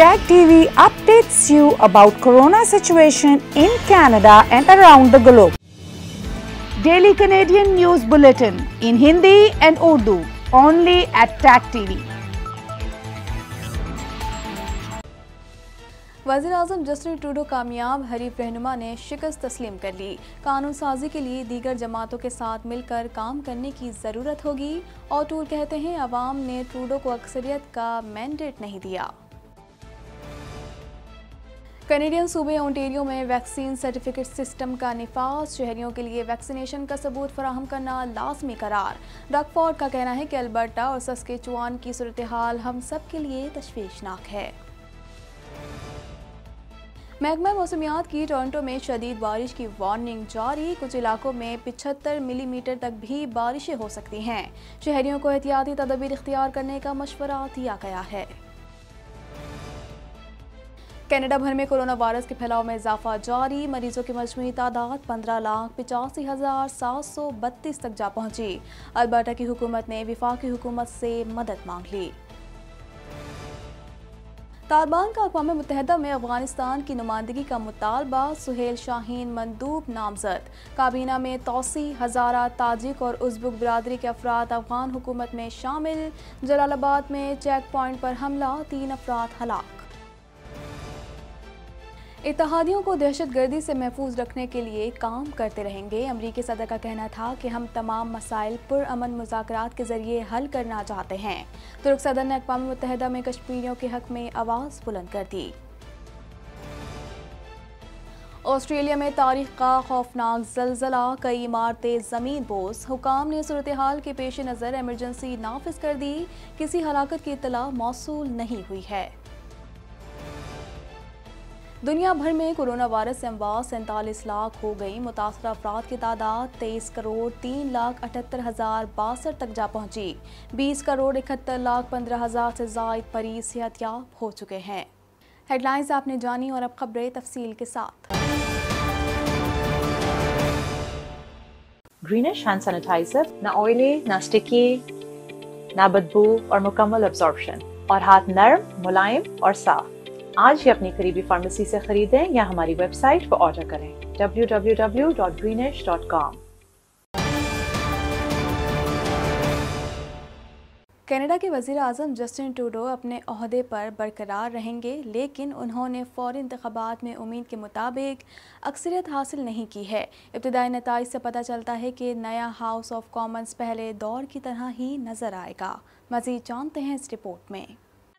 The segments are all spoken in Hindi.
Tag TV updates you about corona situation in Canada and around the globe. Daily Canadian News Bulletin in Hindi and Urdu only at Tag TV. वजी अजम जस्टिन टूडो कामयाब हरीफ रहनुमा ने शिकस्त तस्लीम कर ली कानून साजी के लिए दीगर जमातों के साथ मिलकर काम करने की ज़रूरत होगी और टूर कहते हैं अवाम ने टूडो को अक्सरियत का मैंडेट नहीं दिया कनेडियन सूबे ओंटेरियो में वैक्सीन सर्टिफिकेट सिस्टम का नफाज शहरियों के लिए वैक्सीनेशन का सबूत फराहम करना लाजमी करार डॉक्ट का कहना है कि अल्बर्टा और सस्केचुआन की सूरत हाल हम सब के लिए तशवीशनाक है महकमा मौसमियात की टोरंटो में शदीद बारिश की वार्निंग जारी कुछ इलाकों में पिछहत्तर मिलीमीटर तक भी बारिशें हो सकती हैं शहरियों को एहतियाती तदबीर इख्तियार करने का मशवरा दिया गया है कनाडा भर में कोरोना वायरस के फैलाव में इजाफा जारी मरीजों की मजमू तादाद पंद्रह लाख पिचासी हज़ार सात सौ बत्तीस तक जा पहुंची अल्बर्टा की हुकूमत ने विफाकी हुकूमत से मदद मांग ली तालिबान का अकवा मुतहदा में अफगानिस्तान की नुमाइंदगी का मुतालबा सुहेल शाहीन मंदूब नामजद काबीना में तोसी हज़ारा ताजिक और उजबुक बरदरी के अफराद अफगान हुकूमत में शामिल जलालाबाद में चेक पॉइंट पर हमला तीन अफराद हलाक इतिहादियों को दहशतगर्दी से महफूज रखने के लिए काम करते रहेंगे अमरीकी सदर का कहना था कि हम तमाम मसाइल पुरअमन मुजात के जरिए हल करना चाहते हैं तुर्क सदर ने अकवा मुतहदा में कश्मीरियों के हक में आवाज़ बुलंद कर दी ऑस्ट्रेलिया में तारीख का खौफनाक जलजला कई इमारतें ज़मीन बोस हुकाम ने सूरत हाल के पेश नज़र एमरजेंसी नाफिज कर दी किसी हलाकत की इतला मौसू नहीं हुई है दुनिया भर में कोरोना वायरस से अमवात सैंतालीस लाख हो गई मुतासर अफराद की तादाद तेईस करोड़ तीन लाख अठहत्तर हज़ार बासठ तक जा पहुंची बीस करोड़ इकहत्तर लाख पंद्रह हज़ार से जायद मरीज याब हो चुके हैं हेडलाइंस आपने जानी और अब खबरें तफसील के साथ ग्रीनिश हैंड सैनिटाइजर ना ऑयली ना स्टिकी ना बदबू और मुकम्मल और हाथ नर्म मुलायम और साफ आज ही अपनी करीबी फार्मेसी से खरीदें या हमारी वेबसाइट पर ऑर्डर करें www.greenish.com कनाडा के वजीर अजम जस्टिन टूडो अपने अहदे पर बरकरार रहेंगे लेकिन उन्होंने फौरी इंतबात में उम्मीद के मुताबिक अक्सरियत हासिल नहीं की है इब्तदाई नतज से पता चलता है कि नया हाउस ऑफ कॉमन्स पहले दौर की तरह ही नज़र आएगा मज़ीद जानते हैं इस रिपोर्ट में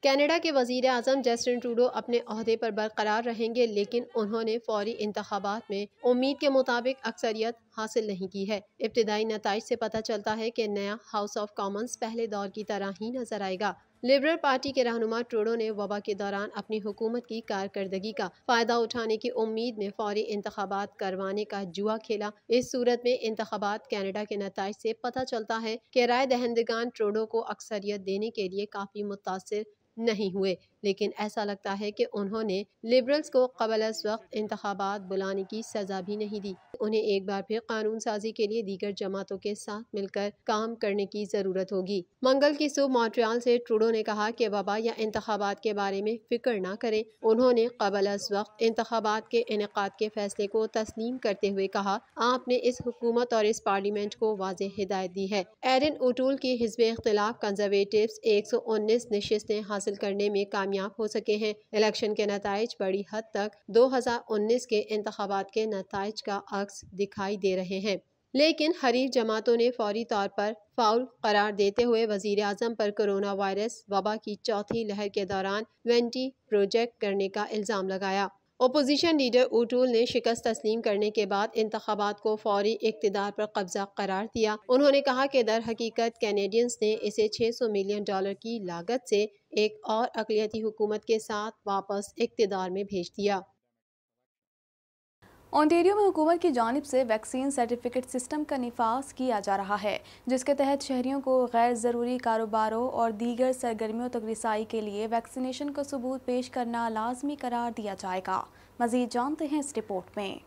कनाडा के वजीर अजम जस्टिन ट्रूडो अपने अहदे पर बरकरार रहेंगे लेकिन उन्होंने फौरी इंतबात में उम्मीद के मुताबिक अक्सरियत हासिल नहीं की है इब्तदाई नतज से पता चलता है कि नया हाउस ऑफ कॉमन्स पहले दौर की तरह ही नजर आएगा लिबरल पार्टी के रहनुमा ट्रोडो ने वबा के दौरान अपनी हुकूमत की कारकर्दगी का फ़ायदा उठाने की उम्मीद में फौरी इंतबात करवाने का जुआ खेला इस सूरत में इंतबात कैनेडा के नतज से पता चलता है कि राय दहंदगान ट्रोडो को अक्सरियत देने के लिए काफ़ी मुतासर नहीं हुए लेकिन ऐसा लगता है कि उन्होंने लिबरल्स को कबल अस वक्त इंतबात बुलाने की सज़ा भी नहीं दी उन्हें एक बार फिर कानून साजी के लिए दीगर जमातों के साथ मिलकर काम करने की ज़रूरत होगी मंगल की सुबह मॉन्ट्रियाल से ट्रूडो ने कहा कि वबा या इंतबात के बारे में फ़िक्र न करें उन्होंने कबल अस वक्त इंतबात के इनका के फैसले को तस्लीम करते हुए कहा आपने इस हुकूमत और इस पार्लियामेंट को वाज हिदायत दी है एरन ओटूल की हिजब इख्तलाफ कंजरवेटिव एक सौ उन्नीस नशस्तें हासिल करने में कामयाब कामयाब हो सके हैं इलेक्शन के नतज बड़ी हद तक 2019 के इंतबात के नतज का अक्स दिखाई दे रहे हैं लेकिन हरीफ जमातों ने फौरी तौर पर फाउल करार देते हुए वजीर अजम पर कोरोना वायरस वबा की चौथी लहर के दौरान वेंटी प्रोजेक्ट करने का इल्ज़ाम लगाया अपोजिशन लीडर ओटूल ने शिकस्त तस्लीम करने के बाद इंतबात को फौरी इकतदार पर कब्जा करार दिया उन्होंने कहा कि दर हकीकत कैनेडियंस ने इसे 600 मिलियन डॉलर की लागत से एक और अकलीती हुकूमत के साथ वापस इकतदार में भेज दिया ओंटेरियो में हुकूमत की जानब से वैक्सीन सर्टिफिकेट सिस्टम का नफाज किया जा रहा है जिसके तहत शहरीों को गैर ज़रूरी कारोबारों और दीगर सरगर्मियों तक रिसाई के लिए वैक्सीनेशन का सबूत पेश करना लाजमी करार दिया जाएगा मजीद जानते हैं इस रिपोर्ट में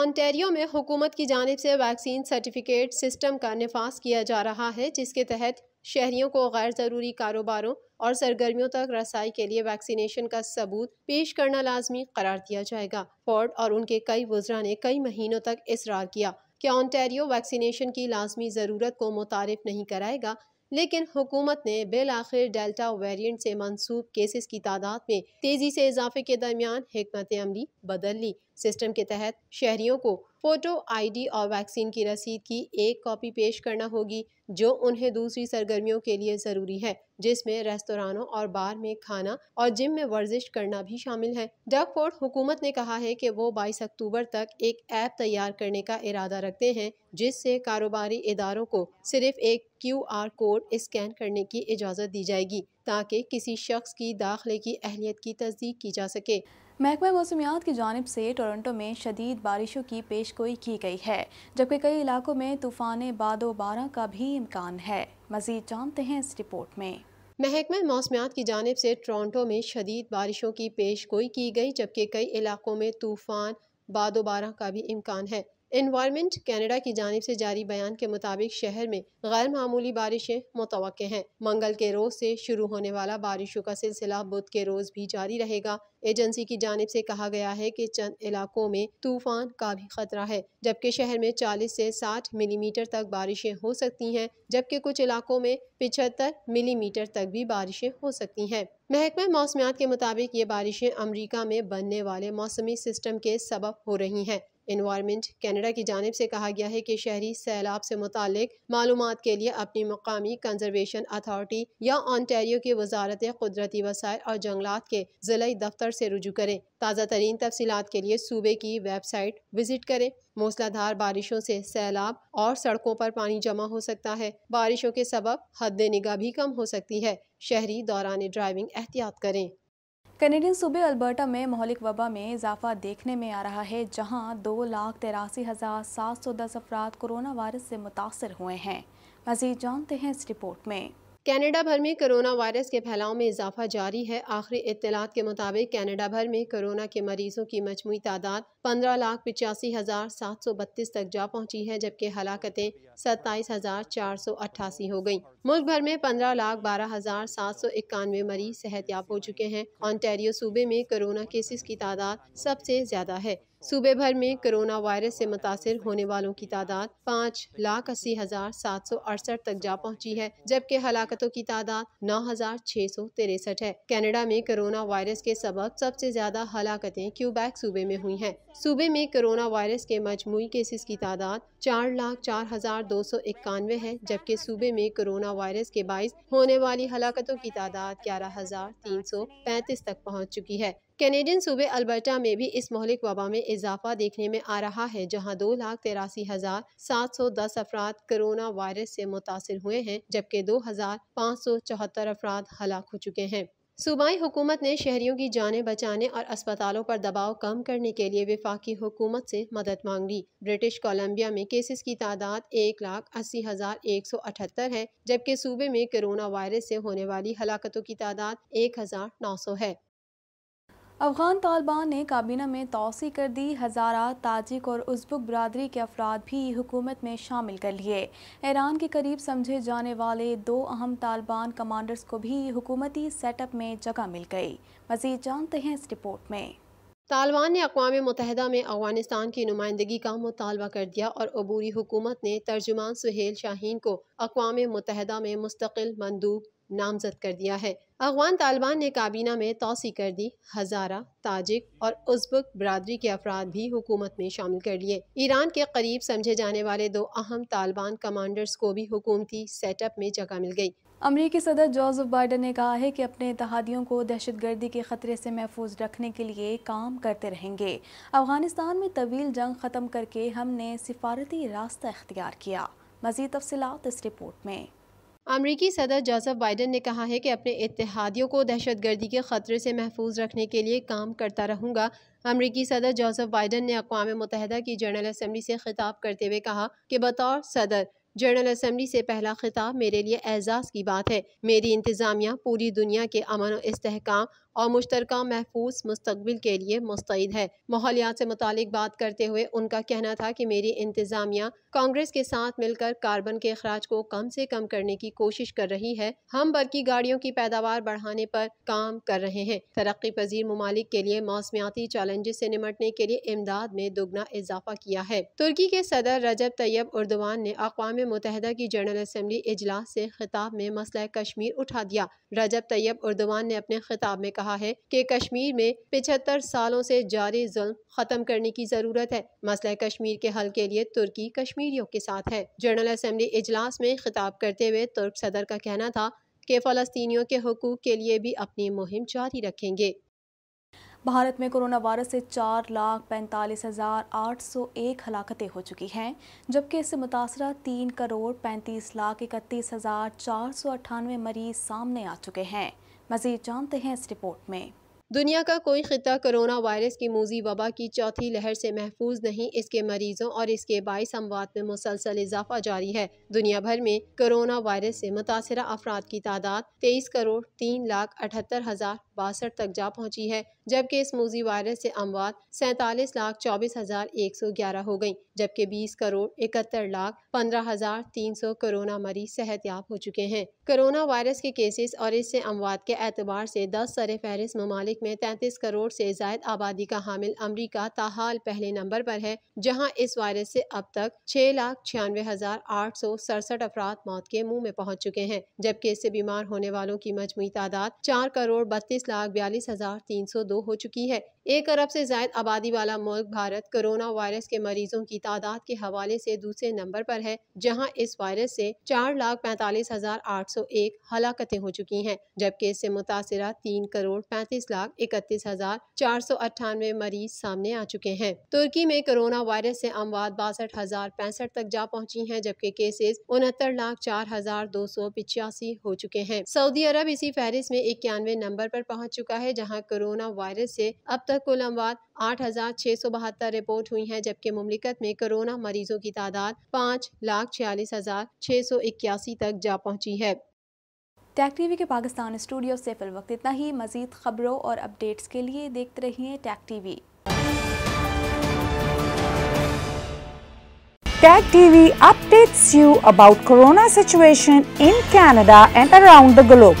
ऑनटेरियो में हुकूमत की जानब से वैक्सीन सर्टिफिकेट सिस्टम का नफाज किया जा रहा है जिसके तहत शहरीों को गैर ज़रूरी कारोबारों और सरगर्मियों तक रसाई के लिए वैक्सीनेशन का सबूत पेश करना लाजमी करार दिया जाएगा फोर्ड और उनके कई वजरा ने कई महीनों तक इसरार किया कि ऑन्टेरियो वैक्सीनेशन की लाजमी ज़रूरत को मुतारफ नहीं कराएगा लेकिन हुकूमत ने बिल आखिर डेल्टा वेरियंट से मनसूब केसेस की तादाद में तेज़ी से इजाफे के दरमियान हमत अमली बदल ली सिस्टम के तहत शहरियों को फ़ोटो आईडी और वैक्सीन की रसीद की एक कॉपी पेश करना होगी जो उन्हें दूसरी सरगर्मियों के लिए ज़रूरी है जिसमें रेस्तोरानों और बार में खाना और जिम में वर्जिश करना भी शामिल है डकफोर्ड हुकूमत ने कहा है कि वो 22 अक्टूबर तक एक ऐप तैयार करने का इरादा रखते हैं जिससे कारोबारी इदारों को सिर्फ एक क्यू आर कोड स्कैन करने की इजाज़त दी जाएगी ताकि किसी शख्स की दाखिले की अहलियत की तस्दीक की जा सके महकमा मौसमियात की जानब से टोरंटो में शदीद बारिशों की पेशगोई की गई है जबकि कई इलाकों में तूफान बादो बारह का भी इम्कान है मजीद जानते हैं इस रिपोर्ट में महकमा मौसमियात की जानब से टोरंटो में शदीद बारिशों की पेश गोई की गई जबकि कई इलाकों में तूफान बादोबारा का भी इम्कान है इन्वायरमेंट कैनेडा की जानब से जारी बयान के मुताबिक शहर में गैर मामूली बारिशें मुतव हैं मंगल के रोज़ से शुरू होने वाला बारिशों का सिलसिला बुध के रोज़ भी जारी रहेगा एजेंसी की जानब से कहा गया है कि चंद इलाकों में तूफान का भी खतरा है जबकि शहर में 40 से 60 मिलीमीटर तक बारिशें हो सकती हैं जबकि कुछ इलाकों में पिछहत्तर मिलीमीटर तक भी बारिशें हो सकती हैं महकमे मौसमियात के मुताबिक ये बारिशें अमरीका में बनने वाले मौसमी सिस्टम के सबब हो रही हैं इन्वायरमेंट कैनेडा की जानब से कहा गया है कि शहरी सैलाब से मुतक मालूम के लिए अपनी मकामी कंजर्वेशन अथॉरिटी या ऑनटेरियो की वजारत कुदरती वसायल और जंगलात के ज़िले दफ्तर से रुजू करें ताज़ा तरीन तफसीत के लिए सूबे की वेबसाइट विजिट करें मूसलाधार बारिशों से सैलाब और सड़कों पर पानी जमा हो सकता है बारिशों के सबब हद निगाह भी कम हो सकती है शहरी दौरान ड्राइविंग एहतियात करें कैनेडियन सूबे अल्बर्टा में मौलिक वबा में इजाफा देखने में आ रहा है जहां दो लाख तिरासी हज़ार सात सौ दस अफराद कोरोना वायरस से मुतासर हुए हैं मजीद जानते हैं इस रिपोर्ट में कनाडा भर में कोरोना वायरस के फैलाव में इजाफा जारी है आखिरी इतलात के मुताबिक कनाडा भर में कोरोना के मरीजों की मजमू तादाद पंद्रह लाख पिचासी हज़ार सात सौ बत्तीस तक जा पहुंची है जबकि हलाकतें सत्ताईस हज़ार चार सौ अट्ठासी हो गयी मुल्क भर में पंद्रह लाख बारह हज़ार सात सौ इक्यानवे मरीज सेहतियाब हो चुके हैं ऑनटेरियो सूबे में कोरोना केसेस की तादाद सबसे ज्यादा है सूबे भर में कोरोना वायरस से मुतासर होने वालों की तादाद पाँच लाख अस्सी हज़ार सात सौ अड़सठ तक जा पहुँची है जबकि हलाकतों की तादाद नौ हज़ार छः सौ तिरसठ है कैनेडा में कोरोना वायरस के सब सबसे ज़्यादा हलाकतें क्यूबैक सूबे में हुई हैं सूबे में कोरोना वायरस के मजमू केसेस की तादाद चार लाख चार हज़ार दो सौ इक्यानवे है जबकि सूबे में कोरोना वायरस के बाईस होने वाली हलाकतों की तादाद ग्यारह हज़ार तीन सौ पैंतीस तक पहुँच चुकी है कैनेडियन सूबे अल्बर्टा में भी इस मोहलिक वबा में इजाफा देखने में आ रहा है जहां दो लाख तिरासी हजार सात सौ दस अफराद कोरोना वायरस से मुतासर हुए हैं जबकि दो हजार पाँच सौ चौहत्तर अफराद हलाक हो चुके हैं सूबाई हुकूमत ने शहरियों की जानें बचाने और अस्पतालों पर दबाव कम करने के लिए विफाकी हुकूमत से मदद मांग ली ब्रिटिश कोलंबिया में केसेस की तादाद एक लाख अस्सी हज़ार एक सौ अठहत्तर है जबकि सूबे में कोरोना वायरस से होने वाली हलाकतों की तादाद एक हज़ार नौ सौ है अफगान तालिबान ने काबीना में तोसी कर दी हज़ारा ताजिक और उजबुक बरदरी के अफराद भी हुकूमत में शामिल कर लिए ईरान के करीब समझे जाने वाले दो अहम तालिबान कमांडर्स को भी हुकूमती सेटअप में जगह मिल गई मजीद जानते हैं इस रिपोर्ट में तालिबान ने अकवा मतहदा में अफगानिस्तान की नुमाइंदगी का मुतालबा कर दिया और अबूरी हुकूमत ने तर्जुमान सुहेल शाहीन को अकवा मतहदा में मुस्तकिल मंदूब नामजद कर दिया है अफगान तालिबान ने काबीना में तोसी कर दी हज़ारा ताजिक और उज्बक बरदरी के अफराद भी हुकूमत में शामिल कर लिए ईरान के करीब समझे जाने वाले दो अहम तालिबान कमांडर्स को भी हुकूमती सेटअप में जगह मिल गई अमरीकी सदर जोजफ बाइडन ने कहा है कि अपने इतिहादियों को दहशत गर्दी के ख़तरे से महफूज रखने के लिए काम करते रहेंगे अफगानिस्तान में तवील जंग ख़त्म करके हमने सिफारती रास्ता अख्तियार किया मज़ीद तफसलत इस रिपोर्ट में अमरीकी सदर जोसफ बाइडन ने कहा है कि अपने इतिहादियों को दहशत गर्दी के ख़तरे से महफूज रखने के लिए काम करता रहूंगा अमरीकी सदर जोसफ बाइडन ने अकवा मुतहदा की जनरल असम्बली से खिताब करते हुए कहा कि बतौर सदर जनरल असम्बली से पहला खिताब मेरे लिए एजाज़ की बात है मेरी इंतज़ामिया पूरी दुनिया के अमन और इसकाम और मुश्तर महफूज मुस्तबिल के लिए मुस्तैद है माहौलियात से मुतालिक बात करते हुए उनका कहना था कि मेरी इंतज़ामिया कांग्रेस के साथ मिलकर कार्बन के अखराज को कम से कम करने की कोशिश कर रही है हम बल्कि गाड़ियों की पैदावार बढ़ाने पर काम कर रहे हैं तरक्की पजीर ममालिक के लिए मौसमियाती चैलेंजेस से निमटने के लिए इमदाद में दोगुना इजाफा किया है तुर्की के सदर रजब तैयब उर्दवान ने अकवा मुतहदा की जनरल असम्बली इजलास से खिताब में मसला कश्मीर उठा दिया रजब तैयब उर्दवान ने अपने खिताब में कहा कहा है कि कश्मीर में पिछहत्तर सालों से जारी जुल्म खत्म करने की ज़रूरत है मसला कश्मीर के हल के लिए तुर्की कश्मीरियों के साथ है जनरल असम्बली इजलास में खिताब करते हुए तुर्क सदर का कहना था कि फ़लस्तियों के हकूक़ के लिए भी अपनी मुहिम जारी रखेंगे भारत में कोरोना वायरस से चार लाख पैंतालीस हज़ार आठ सौ एक हलाकतें हो चुकी हैं जबकि इससे मुतासर तीन करोड़ पैंतीस लाख इकतीस हज़ार चार सौ अट्ठानवे मरीज सामने आ चुके हैं मजीद जानते हैं इस रिपोर्ट में दुनिया का कोई खिता कोरोना वायरस की मूजी वबा की चौथी लहर से महफूज नहीं इसके मरीजों और इसके बाईस अमवात में मुसलसल इजाफा जारी है दुनिया भर में कोरोना वायरस से मुतासर अफराद की तादाद तेईस करोड़ तीन लाख अठहत्तर हजार बासठ तक जा पहुंची है जबकि इस मूजी वायरस से अमवात सैतालीस लाख चौबीस हजार एक सौ ग्यारह हो गई जबकि बीस करोड़ इकहत्तर लाख पंद्रह हजार तीन सौ कोरोना मरीज सेहत याब हो चुके हैं कोरोना वायरस के केसेस और इससे अमवात के एतबार से दस सर फहरिस्त ममालिक में तैंतीस करोड़ से जायद आबादी का हामिल अमरीका ताहाल पहले नंबर पर है जहाँ इस वायरस से अब तक छह लाख छियानवे हजार आठ सौ सड़सठ अफराद मौत के मुँह में पहुँच चुके हैं जबकि इससे बीमार होने वालों की मजमू तादाद चार करोड़ बत्तीस लाख बयालीस हज़ार तीन सौ दो हो चुकी है एक अरब से जायद आबादी वाला मुल्क भारत कोरोना वायरस के मरीजों की तादाद के हवाले से दूसरे नंबर पर है जहां इस वायरस से चार लाख पैंतालीस हजार आठ सौ एक हलाकतें हो चुकी हैं जबकि इससे मुतासर तीन करोड़ पैंतीस लाख इकतीस हजार चार सौ अट्ठानवे मरीज सामने आ चुके हैं तुर्की में कोरोना वायरस से अमवात बासठ हजार पैंसठ तक जा पहुंची है जबकि केसेस उनहत्तर लाख चार हजार दो सौ पिचासी हो चुके हैं सऊदी अरब इसी फहरिस्त में इक्यानवे नंबर पर पहुंच चुका है जहाँ कोरोना वायरस से अब तक कुल अमवात आठ हज़ार छः सौ बहत्तर रिपोर्ट हुई हैं जबकि ममलिकत में कोरोना मरीजों की तादाद पाँच लाख छियालीस हज़ार छः सौ इक्यासी तक जा पहुँची है टैक टीवी के पाकिस्तान स्टूडियो से फिल वक्त इतना ही मजीद खबरों और अपडेट्स के लिए देखते रहिए tag TV Tag TV updates you about corona situation in Canada and around the globe.